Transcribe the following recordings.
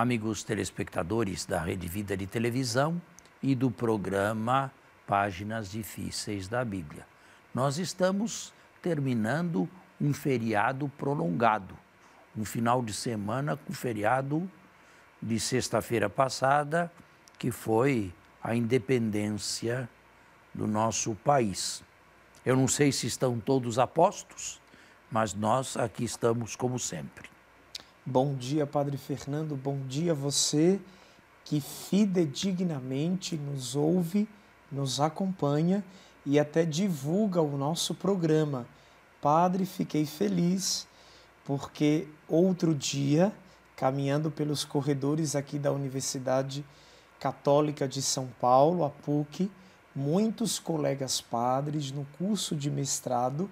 amigos telespectadores da Rede Vida de Televisão e do programa Páginas Difíceis da Bíblia. Nós estamos terminando um feriado prolongado, um final de semana com feriado de sexta-feira passada, que foi a independência do nosso país. Eu não sei se estão todos apostos, mas nós aqui estamos como sempre. Bom dia, Padre Fernando. Bom dia você que fidedignamente nos ouve, nos acompanha e até divulga o nosso programa. Padre, fiquei feliz porque outro dia, caminhando pelos corredores aqui da Universidade Católica de São Paulo, a PUC, muitos colegas padres no curso de mestrado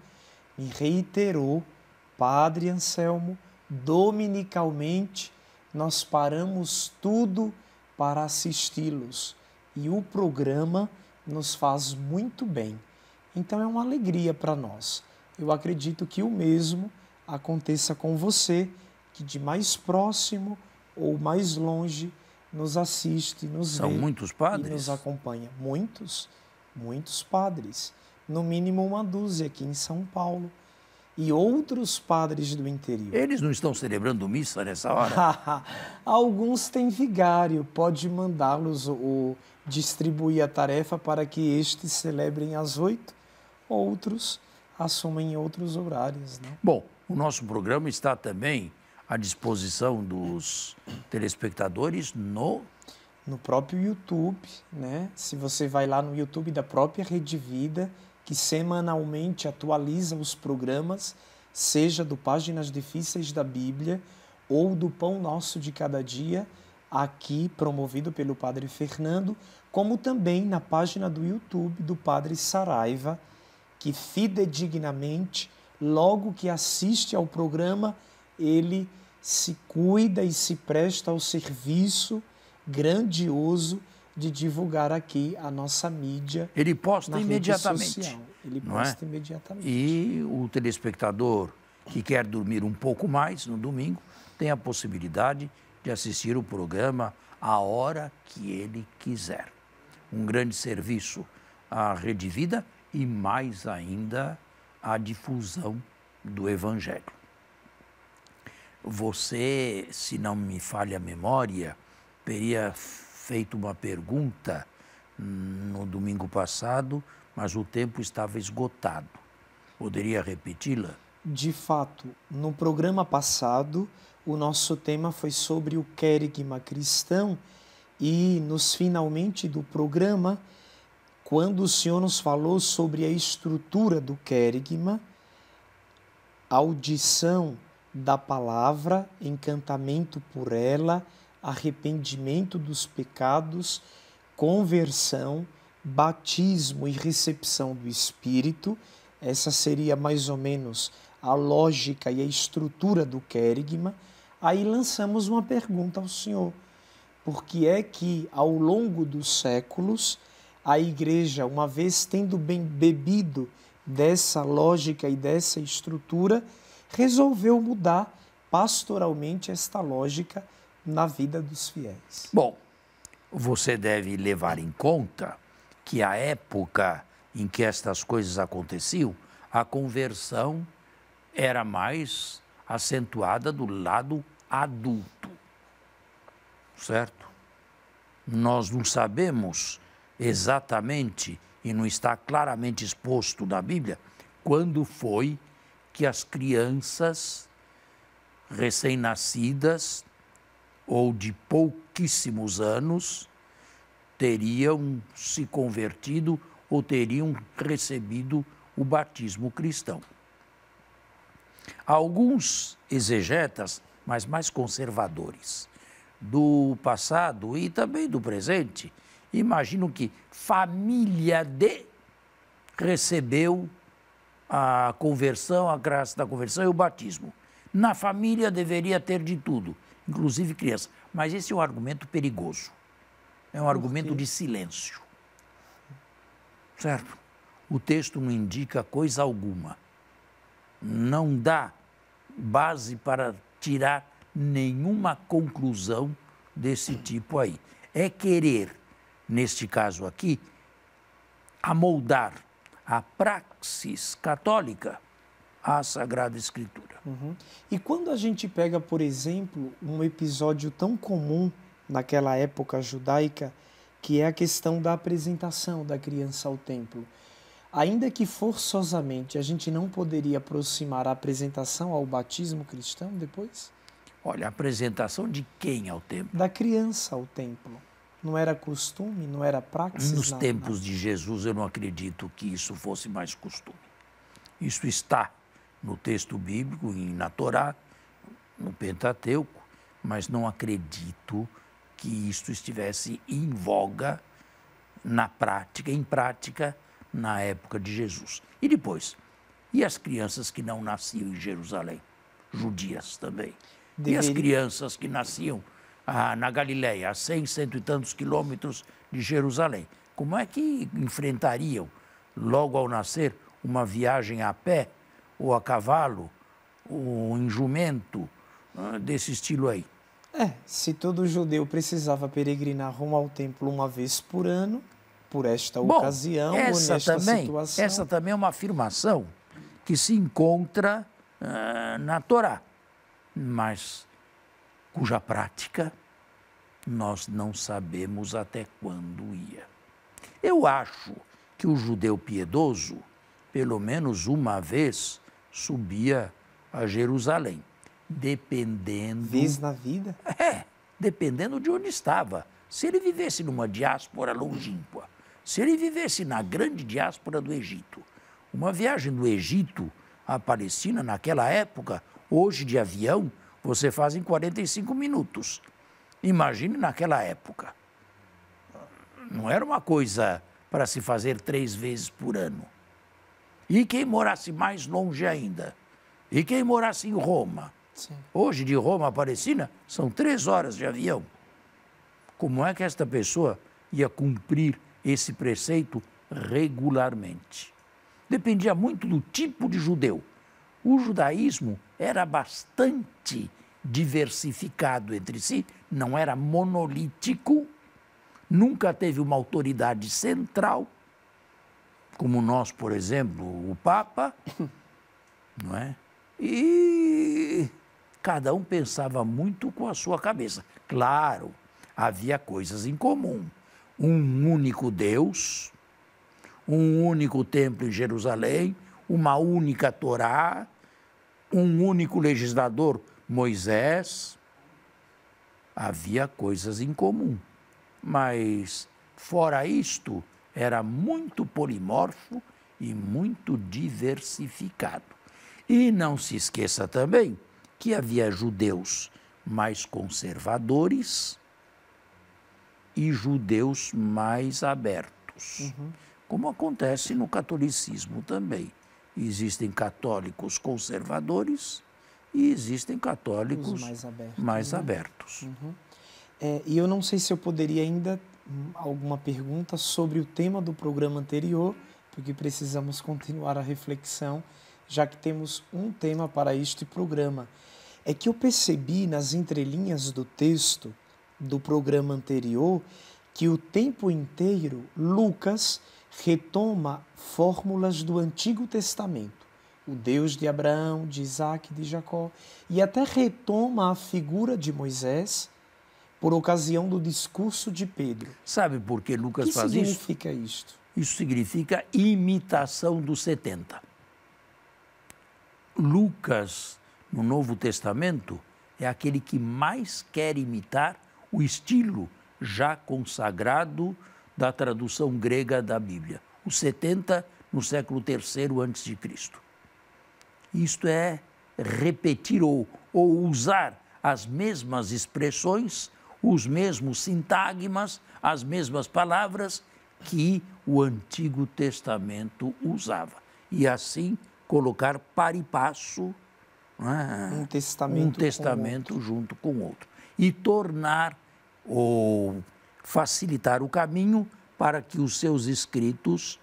me reiterou, Padre Anselmo, dominicalmente nós paramos tudo para assisti-los e o programa nos faz muito bem. Então é uma alegria para nós. Eu acredito que o mesmo aconteça com você, que de mais próximo ou mais longe nos assiste, nos São vê muitos padres? e nos acompanha. Muitos, muitos padres. No mínimo uma dúzia aqui em São Paulo e outros padres do interior. Eles não estão celebrando missa nessa hora? Alguns têm vigário, pode mandá-los ou distribuir a tarefa para que estes celebrem às oito, outros assumem outros horários. Né? Bom, o nosso programa está também à disposição dos telespectadores no no próprio YouTube, né? Se você vai lá no YouTube da própria Rede Vida, que semanalmente atualiza os programas, seja do Páginas Difíceis da Bíblia ou do Pão Nosso de Cada Dia, aqui promovido pelo Padre Fernando, como também na página do YouTube do Padre Saraiva, que fidedignamente, logo que assiste ao programa, ele se cuida e se presta ao serviço grandioso de divulgar aqui a nossa mídia. Ele posta imediatamente. Ele posta é? imediatamente. E o telespectador que quer dormir um pouco mais no domingo tem a possibilidade de assistir o programa a hora que ele quiser. Um grande serviço à Rede Vida e mais ainda à difusão do Evangelho. Você, se não me falha a memória, teria feito uma pergunta no domingo passado, mas o tempo estava esgotado. Poderia repeti-la? De fato, no programa passado, o nosso tema foi sobre o querigma cristão e nos finalmente do programa, quando o Senhor nos falou sobre a estrutura do querigma, audição da palavra, encantamento por ela, arrependimento dos pecados, conversão, batismo e recepção do Espírito. Essa seria mais ou menos a lógica e a estrutura do querigma. Aí lançamos uma pergunta ao Senhor: por que é que ao longo dos séculos a igreja, uma vez tendo bem bebido dessa lógica e dessa estrutura, resolveu mudar pastoralmente esta lógica na vida dos fiéis. Bom, você deve levar em conta que a época em que estas coisas aconteciam, a conversão era mais acentuada do lado adulto. Certo? Nós não sabemos exatamente e não está claramente exposto na Bíblia quando foi que as crianças recém-nascidas ou de pouquíssimos anos teriam se convertido ou teriam recebido o batismo cristão. Alguns exegetas, mas mais conservadores, do passado e também do presente, imaginam que família de recebeu a conversão, a graça da conversão e o batismo. Na família deveria ter de tudo inclusive crianças. Mas esse é um argumento perigoso. É um argumento de silêncio. Certo? O texto não indica coisa alguma. Não dá base para tirar nenhuma conclusão desse tipo aí. É querer, neste caso aqui, amoldar a praxis católica à Sagrada Escritura. Uhum. E quando a gente pega, por exemplo, um episódio tão comum naquela época judaica, que é a questão da apresentação da criança ao templo. Ainda que forçosamente a gente não poderia aproximar a apresentação ao batismo cristão depois? Olha, a apresentação de quem ao templo? Da criança ao templo. Não era costume, não era praxis? Nos na, tempos na... de Jesus, eu não acredito que isso fosse mais costume. Isso está no texto bíblico, em, na Torá, no Pentateuco, mas não acredito que isto estivesse em voga na prática, em prática, na época de Jesus. E depois, e as crianças que não nasciam em Jerusalém, judias também? Deveria... E as crianças que nasciam ah, na Galiléia, a 100, cento e tantos quilômetros de Jerusalém? Como é que enfrentariam, logo ao nascer, uma viagem a pé ou a cavalo, ou em jumento, né, desse estilo aí. É, se todo judeu precisava peregrinar rumo ao templo uma vez por ano, por esta Bom, ocasião essa ou nesta também, situação... Essa também é uma afirmação que se encontra uh, na Torá, mas cuja prática nós não sabemos até quando ia. Eu acho que o judeu piedoso, pelo menos uma vez, subia a Jerusalém. Dependendo. Vez na vida? É, dependendo de onde estava. Se ele vivesse numa diáspora longínqua, se ele vivesse na grande diáspora do Egito, uma viagem do Egito à Palestina naquela época, hoje de avião, você faz em 45 minutos. Imagine naquela época. Não era uma coisa para se fazer três vezes por ano. E quem morasse mais longe ainda? E quem morasse em Roma? Sim. Hoje, de Roma a Aparecida, são três horas de avião. Como é que esta pessoa ia cumprir esse preceito regularmente? Dependia muito do tipo de judeu. O judaísmo era bastante diversificado entre si, não era monolítico, nunca teve uma autoridade central como nós, por exemplo, o Papa, não é? E cada um pensava muito com a sua cabeça. Claro, havia coisas em comum. Um único Deus, um único templo em Jerusalém, uma única Torá, um único legislador, Moisés. Havia coisas em comum. Mas, fora isto, era muito polimorfo e muito diversificado. E não se esqueça também que havia judeus mais conservadores e judeus mais abertos, uhum. como acontece no catolicismo também. Existem católicos conservadores e existem católicos Os mais abertos. Mais né? abertos. Uhum. É, e eu não sei se eu poderia ainda alguma pergunta sobre o tema do programa anterior, porque precisamos continuar a reflexão, já que temos um tema para este programa. É que eu percebi nas entrelinhas do texto do programa anterior que o tempo inteiro Lucas retoma fórmulas do Antigo Testamento o Deus de Abraão, de Isaac, de Jacó, e até retoma a figura de Moisés por ocasião do discurso de Pedro. Sabe por que Lucas que faz isso? O que significa isto? Isso significa imitação dos 70. Lucas, no Novo Testamento, é aquele que mais quer imitar o estilo já consagrado da tradução grega da Bíblia, os 70 no século III antes de Cristo. Isto é repetir ou, ou usar as mesmas expressões os mesmos sintagmas, as mesmas palavras que o Antigo Testamento usava. E assim colocar para e passo ah, um testamento, um testamento com junto com outro. E tornar ou facilitar o caminho para que os seus escritos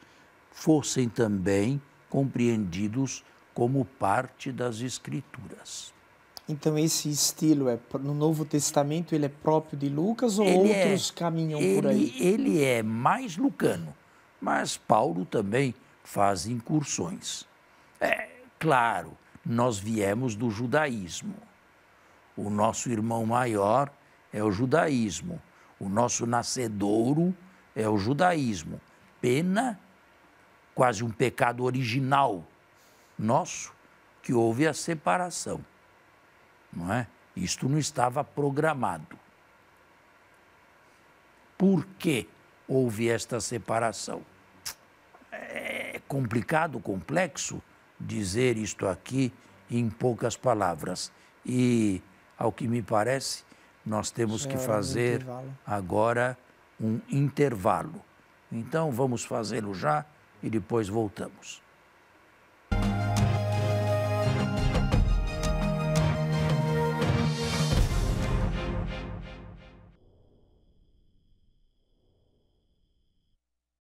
fossem também compreendidos como parte das Escrituras. Então esse estilo é no Novo Testamento ele é próprio de Lucas ou ele é outros é, caminham ele, por aí? Ele é mais lucano, mas Paulo também faz incursões. É claro, nós viemos do judaísmo. O nosso irmão maior é o judaísmo. O nosso nascedouro é o judaísmo. Pena, quase um pecado original nosso, que houve a separação. Não é? Isto não estava programado. Por que houve esta separação? É complicado, complexo dizer isto aqui em poucas palavras. E, ao que me parece, nós temos que é fazer agora um intervalo. Então, vamos fazê-lo já e depois voltamos.